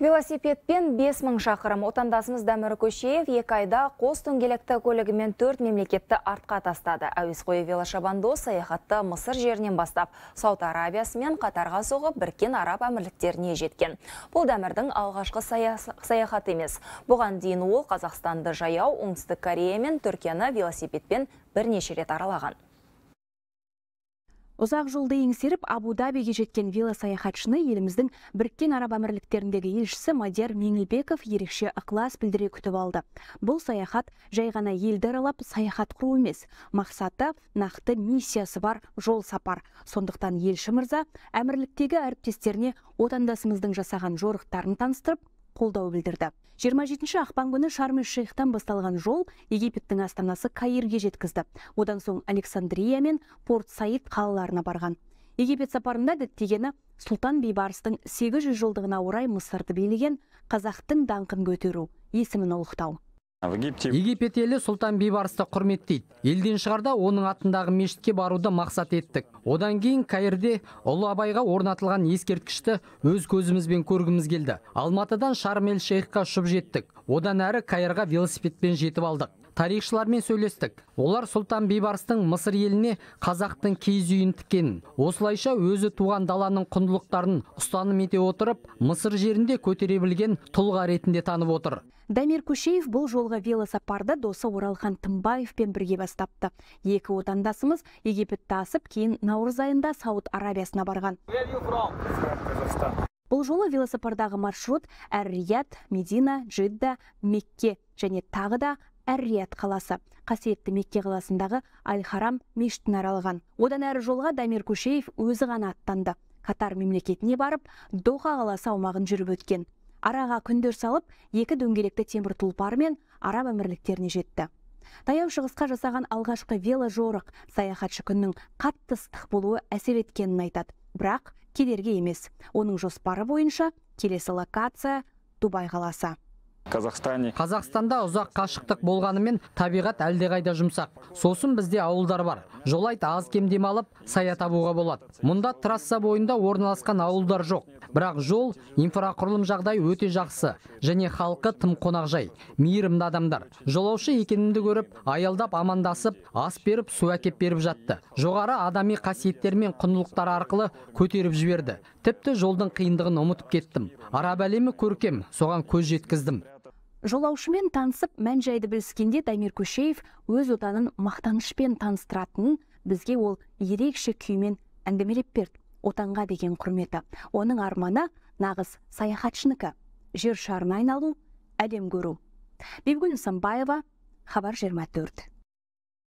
Велосипедпен мың шақырым отандасымыз Дәмір Көшеев екі айда қос дөңгелекті көлігімен төрт мемлекетті артқа тастады. Әуесқой велошабандо саяхатты Мысыр жерінен бастап, Сауд Арабиясы Қатарға соғып, Біркен Араб әмірліктеріне жеткен. Бұл Дәмірдің алғашқы саяхаты емес. Бұған дейін ол Қазақстанды жаяу, Оңтүстік Корея мен Түркияны велосипедпен бірнеше рет аралаған ұзақ жолды еңсеріп абу дабиге жеткен велосаяхатшыны еліміздің біріккен араб әмірліктеріндегі елшісі мадияр меңілбеков ерекше ықылас білдіре күтіп алды бұл саяхат жай ғана елді аралап саяхат құру емес мақсаты нақты миссиясы бар жол сапар сондықтан елші мырза әмірліктегі әріптестеріне отандасымыздың жасаған жорықтарын таныстырып қолдау білдірді 27 ақпан күні шарм шейхтан басталған жол египеттің астанасы каирге жеткізді одан соң александрия мен порт саид қалаларына барған египет сапарында діттегені сұлтан бейбарыстың 800 жылдығына орай мысырды билеген қазақтың даңқын көтеру есімін ұлықтау египет елі сұлтан бейбарысты құрметтейді елден шығарда оның атындағы мешітке баруды мақсат еттік одан кейін каирде ұлы абайға орнатылған ескерткішті өз көзімізбен көргіміз келді алматыдан шарм эль шейхқа ұшып жеттік одан әрі каирға велосипедпен жетіп алдық тарихшылармен сөйлестік олар сұлтан бейбарыстың мысыр еліне қазақтың киіз үйін тіккенін осылайша өзі туған даланың құндылықтарын ұстаным ете отырып мысыр жерінде көтере білген тұлға ретінде танып отыр дамир көшеев бұл жолғы велосапарды досы оралхан тымбаевпен бірге бастапты екі отандасымыз египетті асып кейін наурыз айында сауд арабиясына барған бұл жолы велосапардағы маршрут әр медина джидда мекке және тағы да әр рияд қаласы қасиетті мекке қаласындағы аль харам мешітін аралаған одан әрі жолға дамир көшеев өзі ғана аттанды катар мемлекетіне барып доха қаласы аумағын жүріп өткен араға күндер салып екі дөңгелекті темір тұлпармен араб әмірліктеріне жетті таяу шығысқа жасаған алғашқы веложорық саяхатшы күннің қатты ыстық болуы әсер еткенін айтады бірақ кедергі емес оның жоспары бойынша келесі локация дубай қаласы Казахстане. Қазақстанда ұзақ қашықтық болғанымен табиғат әлде қайда жұмсақ. Сосын бізде ауылдар бар. Жолайт аз кем демалып, сая табуға болады. Мұнда трасса бойында орналасқан ауылдар жоқ. Бірақ жол, инфрақұрылым жағдай өте жақсы. Және халқы тым қонақжай. Мейірімді адамдар. Жолаушы екенімді көріп, аялдап амандасып, ас беріп, су әкеп беріп жатты. Жоғары адами қасиеттер мен құндылықтар арқылы көтеріп жіберді. Тіпті жолдың қиындығын ұмытып кеттім. Араб әлемі көркем, соған көз жеткіздім жолаушымен танысып мән жайды біліскенде дамир көшеев өз отанын мақтанышпен таныстыратынын бізге ол ерекше күймен әңгімелеп берді отанға деген құрметі оның арманы нағыз саяхатшынікі жер шарын айналу әлем көру бибігүл нысанбаева хабар 24